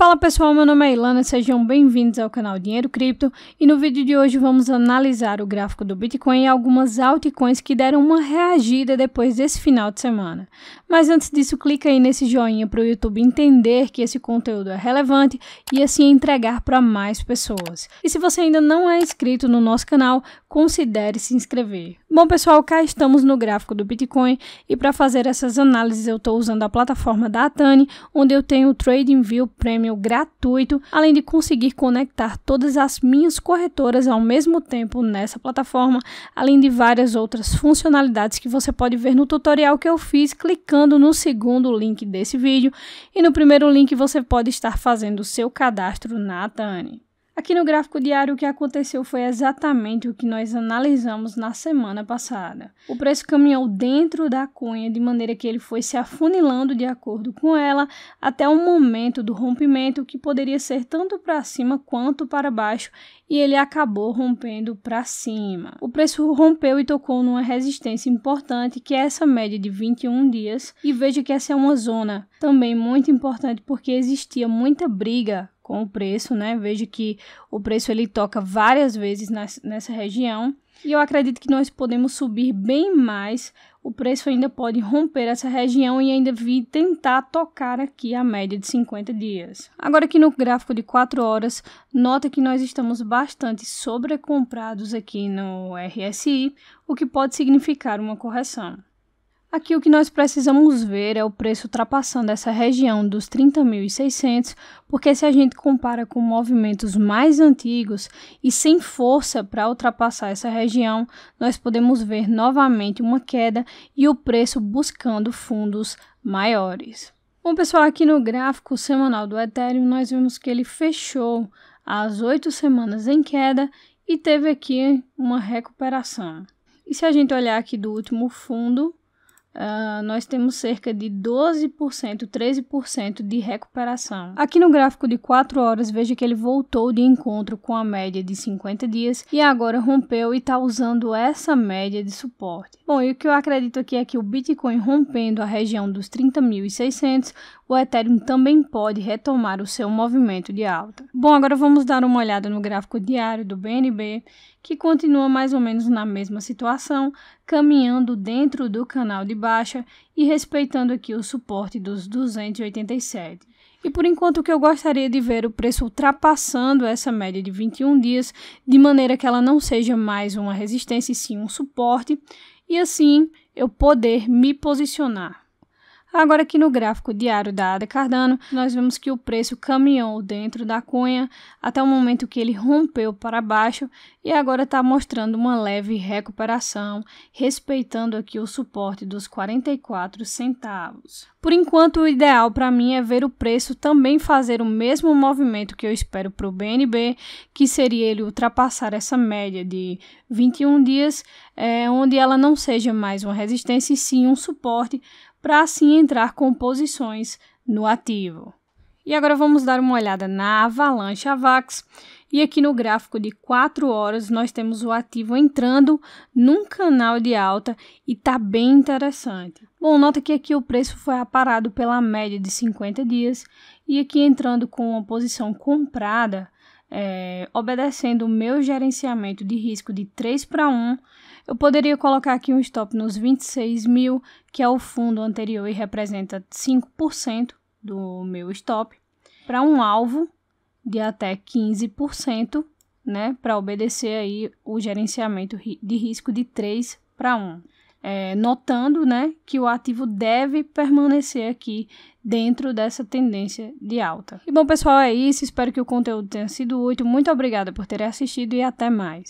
Fala pessoal, meu nome é Ilana, sejam bem-vindos ao canal Dinheiro Cripto e no vídeo de hoje vamos analisar o gráfico do Bitcoin e algumas altcoins que deram uma reagida depois desse final de semana. Mas antes disso, clica aí nesse joinha para o YouTube entender que esse conteúdo é relevante e assim entregar para mais pessoas. E se você ainda não é inscrito no nosso canal, considere se inscrever. Bom pessoal, cá estamos no gráfico do Bitcoin e para fazer essas análises eu estou usando a plataforma da Atani, onde eu tenho o TradingView Premium gratuito, além de conseguir conectar todas as minhas corretoras ao mesmo tempo nessa plataforma, além de várias outras funcionalidades que você pode ver no tutorial que eu fiz clicando no segundo link desse vídeo. E no primeiro link você pode estar fazendo o seu cadastro na Tani. Aqui no gráfico diário, o que aconteceu foi exatamente o que nós analisamos na semana passada. O preço caminhou dentro da cunha, de maneira que ele foi se afunilando de acordo com ela até o momento do rompimento, que poderia ser tanto para cima quanto para baixo, e ele acabou rompendo para cima. O preço rompeu e tocou numa resistência importante, que é essa média de 21 dias, e veja que essa é uma zona também muito importante porque existia muita briga com o preço, né? Vejo que o preço ele toca várias vezes nessa região. E eu acredito que nós podemos subir bem mais. O preço ainda pode romper essa região e ainda vir tentar tocar aqui a média de 50 dias. Agora aqui no gráfico de 4 horas, nota que nós estamos bastante sobrecomprados aqui no RSI, o que pode significar uma correção. Aqui o que nós precisamos ver é o preço ultrapassando essa região dos 30.600, porque se a gente compara com movimentos mais antigos e sem força para ultrapassar essa região, nós podemos ver novamente uma queda e o preço buscando fundos maiores. Bom pessoal, aqui no gráfico semanal do Ethereum nós vimos que ele fechou as oito semanas em queda e teve aqui uma recuperação. E se a gente olhar aqui do último fundo, Uh, nós temos cerca de 12%, 13% de recuperação. Aqui no gráfico de 4 horas, veja que ele voltou de encontro com a média de 50 dias e agora rompeu e está usando essa média de suporte. Bom, e o que eu acredito aqui é que o Bitcoin rompendo a região dos 30.600, o Ethereum também pode retomar o seu movimento de alta. Bom, agora vamos dar uma olhada no gráfico diário do BNB, que continua mais ou menos na mesma situação, caminhando dentro do canal de baixa e respeitando aqui o suporte dos 287. E por enquanto o que eu gostaria de ver o preço ultrapassando essa média de 21 dias, de maneira que ela não seja mais uma resistência e sim um suporte, e assim eu poder me posicionar. Agora aqui no gráfico diário da Ada Cardano, nós vemos que o preço caminhou dentro da cunha até o momento que ele rompeu para baixo e agora está mostrando uma leve recuperação, respeitando aqui o suporte dos 44 centavos. Por enquanto, o ideal para mim é ver o preço também fazer o mesmo movimento que eu espero para o BNB, que seria ele ultrapassar essa média de 21 dias, é, onde ela não seja mais uma resistência e sim um suporte para assim entrar com posições no ativo. E agora vamos dar uma olhada na Avalanche Avax. E aqui no gráfico de 4 horas nós temos o ativo entrando num canal de alta e está bem interessante. Bom, nota que aqui o preço foi aparado pela média de 50 dias e aqui entrando com uma posição comprada é, obedecendo o meu gerenciamento de risco de 3 para 1, eu poderia colocar aqui um stop nos 26 mil, que é o fundo anterior e representa 5% do meu stop, para um alvo de até 15%, né, para obedecer aí o gerenciamento de risco de 3 para 1 é, notando né, que o ativo deve permanecer aqui dentro dessa tendência de alta. E bom, pessoal, é isso. Espero que o conteúdo tenha sido útil. Muito obrigada por ter assistido e até mais.